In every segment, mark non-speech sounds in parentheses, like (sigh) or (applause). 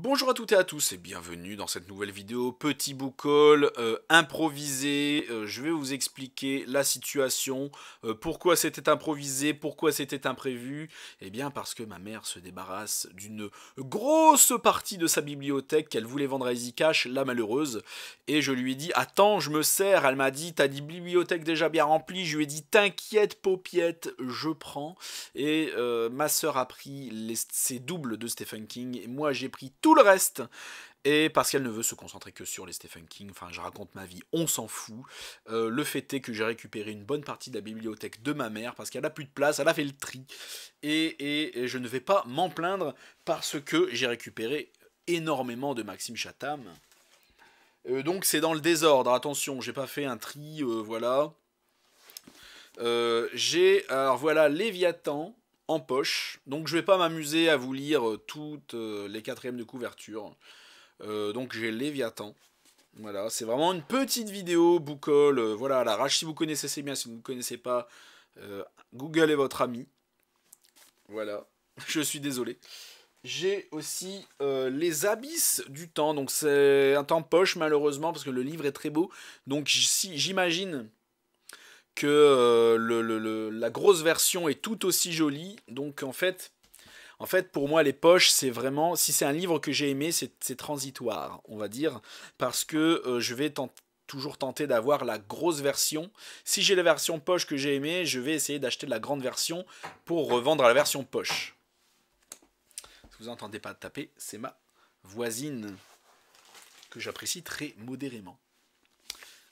Bonjour à toutes et à tous et bienvenue dans cette nouvelle vidéo. Petit book euh, improvisé, euh, je vais vous expliquer la situation, euh, pourquoi c'était improvisé, pourquoi c'était imprévu. Eh bien parce que ma mère se débarrasse d'une grosse partie de sa bibliothèque qu'elle voulait vendre à Easy Cash, la malheureuse. Et je lui ai dit, attends, je me sers. Elle m'a dit, t'as dit bibliothèque déjà bien remplie. Je lui ai dit, t'inquiète, paupiette, je prends. Et ma soeur a pris ses doubles de Stephen King et moi j'ai pris le reste. Et parce qu'elle ne veut se concentrer que sur les Stephen King, enfin je raconte ma vie, on s'en fout. Euh, le fait est que j'ai récupéré une bonne partie de la bibliothèque de ma mère parce qu'elle a plus de place, elle a fait le tri. Et, je ne vais pas m'en plaindre parce que j'ai récupéré énormément de Maxime Chatham. Euh, donc c'est dans le désordre, attention, j'ai pas fait un tri, euh, voilà. j'ai, alors voilà, Léviathan, en poche. Donc je vais pas m'amuser à vous lire euh, toutes euh, les quatrièmes de couverture. Euh, donc j'ai Léviathan. Voilà, c'est vraiment une petite vidéo boucole. voilà, la l'arrache si vous connaissez c'est bien, si vous ne connaissez pas, Google est votre ami. Voilà, (laughs) je suis désolé. J'ai aussi Les Abysses du Temps. Donc c'est un temps poche malheureusement parce que le livre est très beau. Donc j'imagine que euh, la grosse version est tout aussi jolie. Donc en fait, en fait, pour moi, les poches, c'est vraiment, si c'est un livre que j'ai aimé, c'est transitoire, on va dire, parce que euh, je vais toujours tenter d'avoir la grosse version. Si j'ai la version poche que j'ai aimé je vais essayer d'acheter la grande version pour revendre à la version poche. Si vous n'entendez pas taper, c'est ma voisine que j'apprécie très modérément.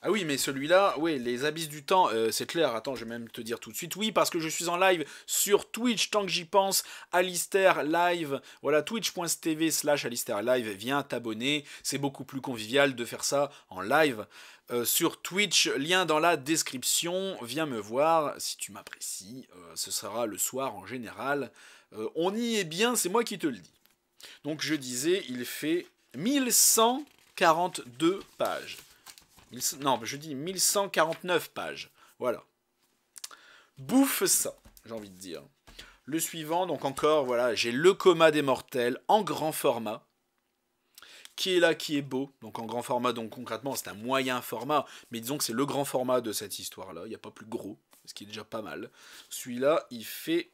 Ah oui, mais celui-là, oui, les abysses du temps, euh, c'est clair. Attends, je vais même te dire tout de suite. Oui, parce que je suis en live sur Twitch, tant que j'y pense. Alistair Live, voilà, twitch.tv slash Alistair Live. Viens t'abonner. C'est beaucoup plus convivial de faire ça en live. Euh, sur Twitch, lien dans la description. Viens me voir si tu m'apprécies. Euh, ce sera le soir en général. on y est bien, c'est moi qui te le dis. Donc je disais, il fait 1142 pages non, je dis 1149 pages. Voilà. Bouffe ça, j'ai envie de dire. Le suivant, donc encore, voilà, j'ai Le coma des mortels en grand format. Qui est là, qui est beau. Donc en grand format, donc concrètement, c'est un moyen format. Mais disons que c'est le grand format de cette histoire-là. Il n'y a pas plus gros, ce qui est déjà pas mal. Celui-là, il fait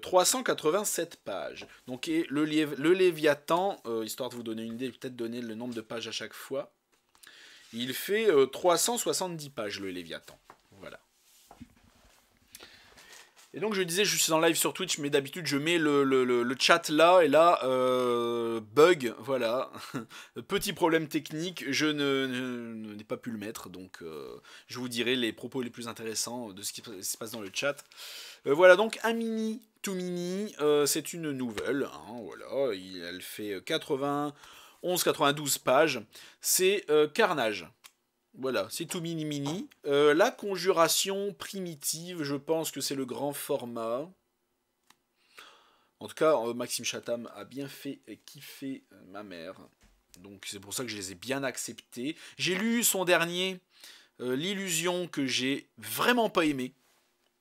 387 euh, pages. Donc, le, le Léviathan, euh, histoire de vous donner une idée, peut-être donner le nombre de pages à chaque fois. Il fait 370 euh, pages, le Léviathan. Voilà. Et donc je disais, je suis en live sur Twitch, mais d'habitude je mets le, chat là, et là, euh, bug, voilà. (laughs) Petit problème technique, je n'ai pas pu le mettre, donc euh, je vous dirai les propos les plus intéressants de ce qui se passe dans le chat. voilà donc un mini, tout mini, c'est une nouvelle, hein, voilà, elle fait 80... 11,92 pages, c'est euh, Carnage. Voilà, c'est tout mini mini. Euh, la conjuration primitive, je pense que c'est le grand format. En tout cas, euh, Maxime Chatham a bien fait kiffer ma mère. Donc c'est pour ça que je les ai bien acceptés. J'ai lu son dernier, L'illusion, que j'ai vraiment pas aimé.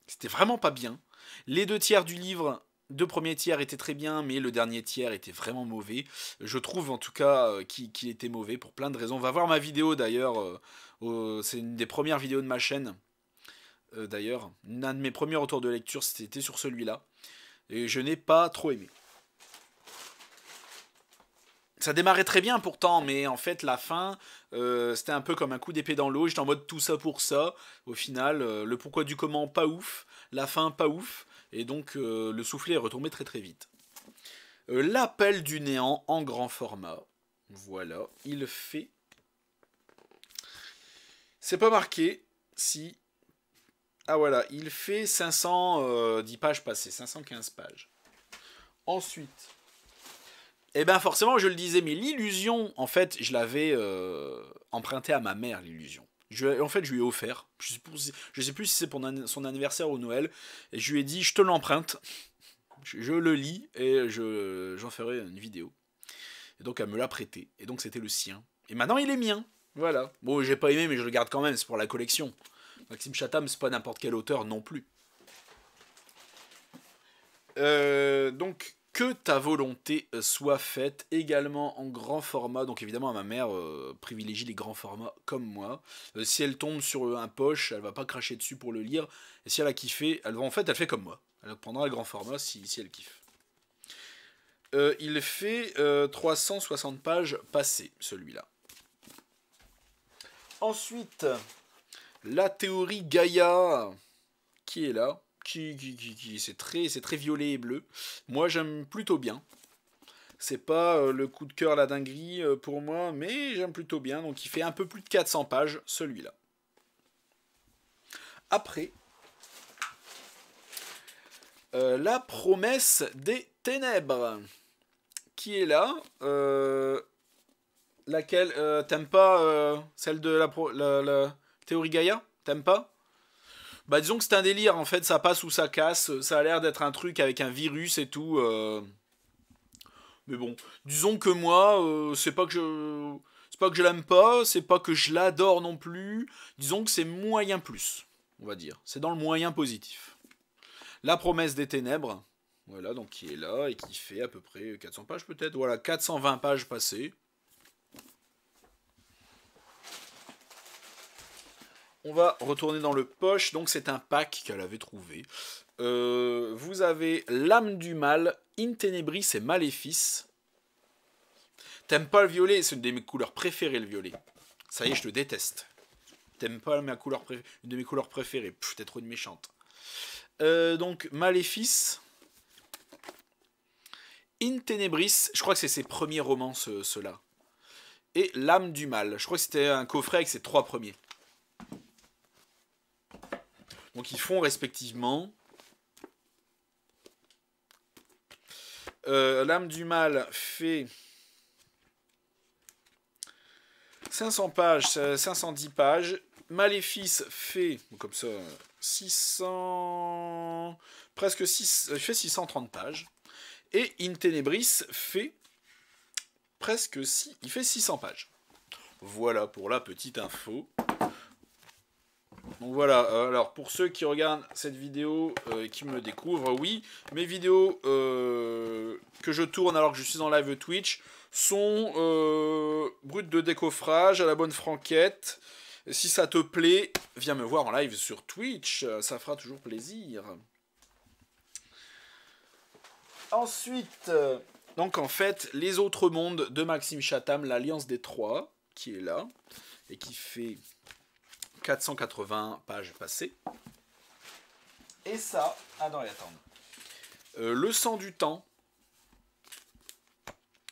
C'était vraiment pas bien. Les deux tiers du livre deux premiers tiers étaient très bien, mais le dernier tiers était vraiment mauvais. Je trouve en tout cas euh, qu'il était mauvais pour plein de raisons. Va voir ma vidéo d'ailleurs, euh, c'est une des premières vidéos de ma chaîne. Euh, d'ailleurs, un de mes premiers retours de lecture, c'était sur celui-là. Et je n'ai pas trop aimé. Ça démarrait très bien pourtant, mais en fait la fin, c'était un peu comme un coup d'épée dans l'eau. J'étais en mode tout ça pour ça. Au final, le pourquoi du comment, pas ouf la fin pas ouf, et donc euh, le soufflet est retombé très très vite. Euh, l'appel du néant en grand format. Voilà, il fait. C'est pas marqué si. Ah voilà, il fait 510 euh, pages passées, 515 pages. Ensuite, eh bien forcément, je le disais, mais l'illusion, en fait, je l'avais emprunté empruntée à ma mère, l'illusion en fait, je lui ai offert. Je sais, plus, sais plus si c'est pour son anniversaire ou Noël. Et je lui ai dit, je te l'emprunte. Je, le lis et j'en ferai une vidéo. Et donc, elle me l'a prêté. Et donc, c'était le sien. Et maintenant, il est mien. Voilà. Bon, j'ai pas aimé, mais je le garde quand même. C'est pour la collection. Maxime Chatham, c'est pas n'importe quel auteur non plus. Euh, donc, que ta volonté euh, soit faite également en grand format. Donc évidemment, ma mère euh, privilégie les grands formats comme moi. Euh, si elle tombe sur un poche, elle va pas cracher dessus pour le lire. Et si elle a kiffé, elle va en fait, elle fait comme moi. Elle prendra le grand format si, elle kiffe. il fait 360 pages passées, celui-là. Ensuite, la théorie Gaïa, qui est là qui, c'est très, c'est très violet et bleu. Moi, j'aime plutôt bien. C'est pas euh, le coup de cœur, la dinguerie euh, pour moi, mais j'aime plutôt bien. Donc, il fait un peu plus de 400 pages, celui-là. Après, euh, La promesse des ténèbres, qui est là. laquelle T'aimes pas celle de la, pro, la, la théorie Gaïa T'aimes pas bah, disons que c'est un délire, en fait, ça passe ou ça casse. Ça a l'air d'être un truc avec un virus et tout. Euh. Mais bon, disons que moi, euh, c'est pas que je. C'est pas que je l'aime pas, c'est pas que je l'adore non plus. Disons que c'est moyen plus, on va dire. C'est dans le moyen positif. La promesse des ténèbres, voilà, donc qui est là et qui fait à peu près 400 pages peut-être. Voilà, 420 pages passées. On va retourner dans le poche, donc c'est un pack qu'elle avait trouvé. Euh, vous avez L'âme du mal, In Tenebris et Maléfice. T'aimes pas le violet, c'est une de mes couleurs préférées le violet. Ça y est, je le déteste. T'aimes pas ma couleur une de mes couleurs préférées. T'es trop une méchante. Euh, donc Maléfice. In Tenebris, je crois que c'est ses premiers romans, ceux-là. Et L'âme du mal, je crois que c'était un coffret avec ses trois premiers. Donc ils font respectivement euh, L'âme du mal fait 500 pages, 510 euh, pages. Maléfice fait, comme ça, 600... Presque 6, euh, fait 630 pages. Et In fait presque 6... Il fait 600 pages. Voilà pour la petite info. Donc voilà, euh, alors pour ceux qui regardent cette vidéo euh, et qui me découvrent, oui, mes vidéos euh, que je tourne alors que je suis en live Twitch sont brutes de décoffrage à la bonne franquette. si ça te plaît, viens me voir en live sur Twitch, ça fera toujours plaisir. Ensuite, donc en fait, les autres mondes de Maxime Chatham, l'Alliance des Trois, qui est là, et qui fait 480 pages passées. Et ça, ah euh, non, le sang du temps,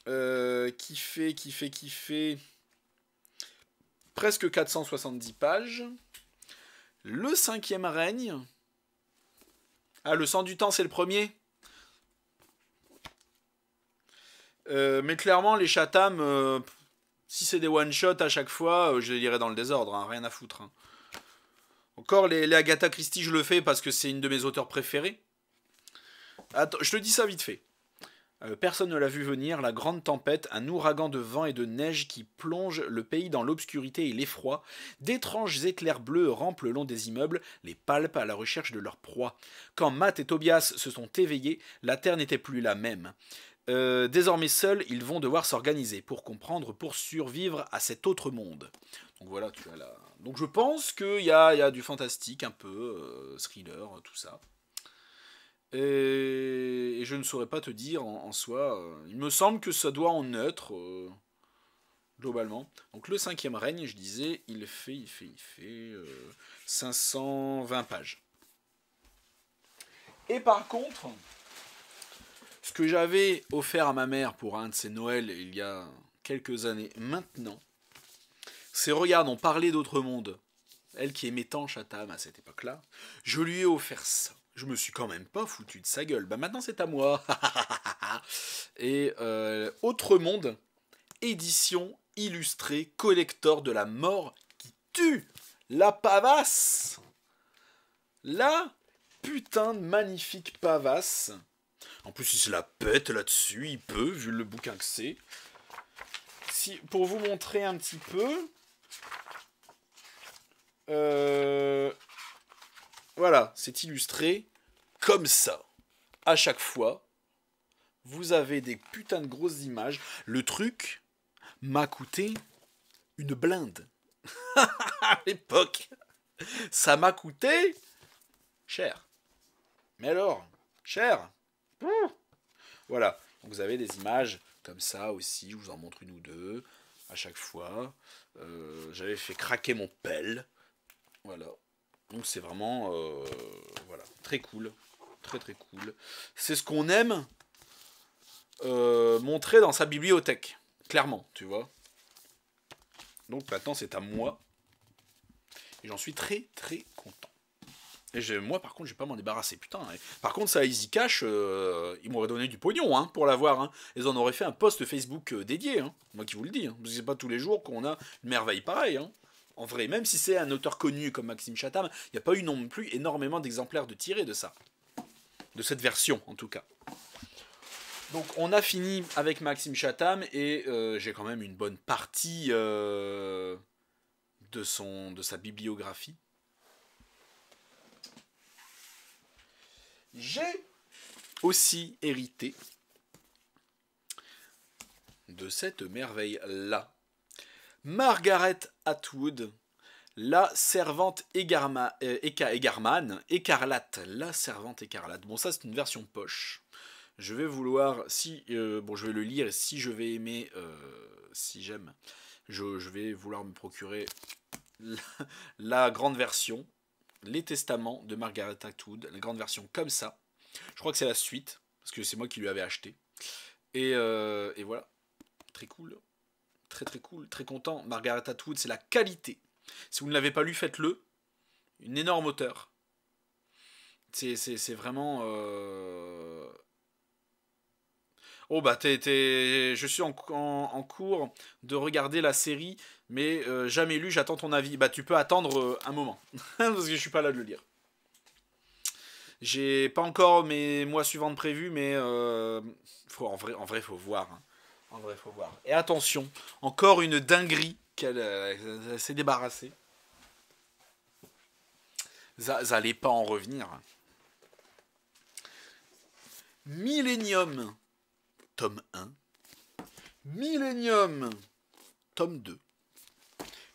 euh, qui fait, qui fait, qui fait presque 470 pages. Le cinquième règne. Ah, le sang du temps, c'est le premier. Euh, mais clairement, les Chatham, si c'est des one shot à chaque fois, euh, je les lirai dans le désordre, hein, rien à foutre. Hein. Encore, les, Agatha Christie, je le fais parce que c'est une de mes auteurs préférées. Attends, je te dis ça vite fait. Euh, personne ne l'a vu venir, la grande tempête, un ouragan de vent et de neige qui plonge le pays dans l'obscurité et l'effroi. D'étranges éclairs bleus rampent le long des immeubles, les palpent à la recherche de leur proie. Quand Matt et Tobias se sont éveillés, la terre n'était plus la même. Euh, désormais seuls, ils vont devoir s'organiser pour comprendre, pour survivre à cet autre monde. Donc voilà, tu as là. Donc je pense qu'il y, a, du fantastique un peu, euh, thriller, euh, tout ça. Et, je ne saurais pas te dire en, soi. il me semble que ça doit en être, globalement. Donc le cinquième règne, je disais, il fait, il fait, il fait 520 pages. Et par contre, ce que j'avais offert à ma mère pour un de ses Noëls il y a quelques années maintenant, c'est regarde, on parlait d'autre monde. Elle qui aimait tant Chatham à cette époque-là, je lui ai offert ça. Je me suis quand même pas foutu de sa gueule. Bah maintenant c'est à moi. (laughs) Et euh, Autre Monde, édition illustrée, collector de la mort qui tue la pavasse. La putain de magnifique pavasse en plus, il se la pète là-dessus, il peut, vu le bouquin que c'est. Si, pour vous montrer un petit peu. Euh, voilà, c'est illustré comme ça. À chaque fois, vous avez des putains de grosses images. Le truc m'a coûté une blinde. (laughs) à l'époque, ça m'a coûté cher. Mais alors, cher Mmh. Voilà, vous avez des images comme ça aussi, je vous en montre une ou deux à chaque fois. Euh, j'avais fait craquer mon pelle. Voilà. Donc c'est vraiment euh, voilà, très cool. Très très cool. C'est ce qu'on aime euh, montrer dans sa bibliothèque. Clairement, tu vois. Donc maintenant c'est à moi. Et j'en suis très très content moi, par contre, je vais pas m'en débarrasser, putain. Hein. Par contre, ça, Easy Cash, euh, ils m'auraient donné du pognon hein, pour l'avoir. Hein. Ils en auraient fait un post Facebook euh, dédié, hein. moi qui vous le dis. Parce que c'est pas tous les jours qu'on a une merveille pareille. En vrai, même si c'est un auteur connu comme Maxime Chatham, il n'y a pas eu non plus énormément d'exemplaires de tirés de ça. De cette version, en tout cas. Donc, on a fini avec Maxime Chatham et euh, j'ai quand même une bonne partie de, son, de sa bibliographie. J'ai aussi hérité de cette merveille-là. Margaret Atwood, la servante euh, Egarman, écarlate, la servante écarlate. Bon, ça c'est une version poche. Je vais vouloir, si, euh, bon, je vais le lire si je vais aimer, euh, si j'aime, je, vais vouloir me procurer la grande version les Testaments de Margaret Atwood, la grande version comme ça. Je crois que c'est la suite, parce que c'est moi qui lui avais acheté. Et, euh, voilà, très cool. Très très cool, très content. Margaret Atwood, c'est la qualité. Si vous ne l'avez pas lu, faites-le. Une énorme auteur. C'est vraiment... Euh, Oh bah t'es, je suis en, en, cours de regarder la série, mais euh, jamais lu, j'attends ton avis. Bah tu peux attendre euh, un moment, (laughs) parce que je suis pas là de le lire. J'ai pas encore mes mois suivants prévus, mais euh, faut, en vrai, en vrai, faut voir. Hein. En vrai, faut voir. Et attention, encore une dinguerie qu'elle s'est débarrassée. Ça, ça pas en revenir. Millennium tome 1, Millennium, tome 2,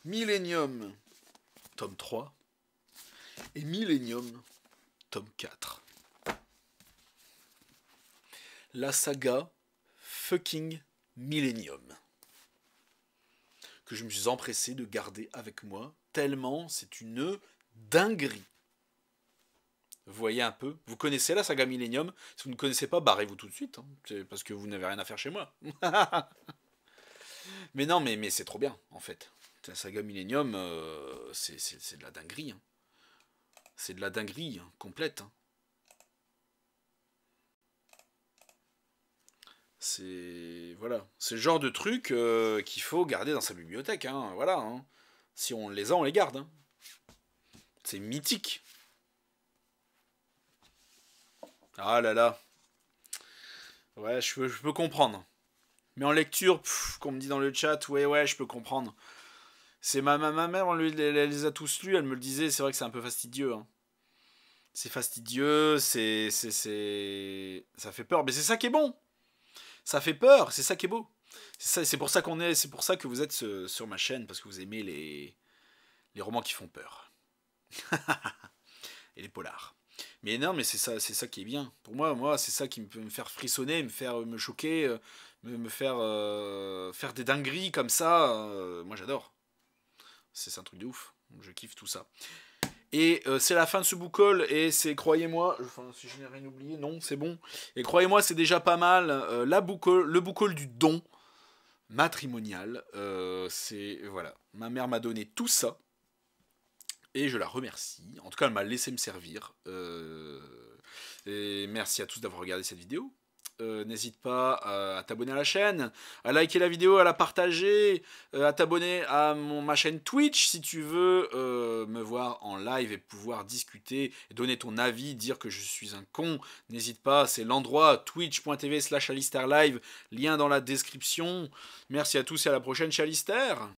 Millennium, tome 3 et Millennium, tome 4. La saga fucking Millennium, que je me suis empressé de garder avec moi, tellement c'est une dinguerie voyez un peu Vous connaissez la saga Millennium Si vous ne connaissez pas, barrez-vous tout de suite. Hein. parce que vous n'avez rien à faire chez moi. (laughs) mais non, mais, mais c'est trop bien, en fait. La saga Millennium, euh, c'est de la dinguerie. Hein. C'est de la dinguerie hein, complète. C'est voilà, c'est le genre de truc euh, qu'il faut garder dans sa bibliothèque. voilà, si on les a, on les garde. C'est mythique. Ah là là. Ouais, je peux, comprendre. Mais en lecture, qu'on me dit dans le chat, ouais, ouais, je peux comprendre. C'est ma, ma, mère, elle, lui les a tous lus, elle me le disait, c'est vrai que c'est un peu fastidieux. Hein. C'est fastidieux, c'est, c'est, c'est. Ça fait peur, mais c'est ça qui est bon! Ça fait peur, c'est ça qui est beau! C'est, c'est pour ça qu'on est, c'est pour ça que vous êtes euh, sur ma chaîne, parce que vous aimez les, les romans qui font peur. (laughs) Et les polars. Mais non, mais c'est ça, c'est ça qui est bien. Pour moi, moi, c'est ça qui me peut me faire frissonner, me faire euh, me choquer, euh, me, faire euh, faire des dingueries comme ça. moi, j'adore. C'est un truc de ouf. Je kiffe tout ça. Et c'est la fin de ce boucle, et c'est, croyez-moi, si je n'ai rien oublié, non, c'est bon. Et croyez-moi, c'est déjà pas mal. la boucole, le boucle du don matrimonial, c'est, voilà, ma mère m'a donné tout ça et je la remercie. En tout cas, elle m'a laissé me servir. Euh, et merci à tous d'avoir regardé cette vidéo. Euh, n'hésite pas à, t'abonner à la chaîne, à liker la vidéo, à la partager, euh, à t'abonner à ma chaîne Twitch si tu veux me voir en live et pouvoir discuter, donner ton avis, dire que je suis un con. N'hésite pas, c'est l'endroit twitch.tv slash alistair live, lien dans la description. Merci à tous et à la prochaine chez Alistair.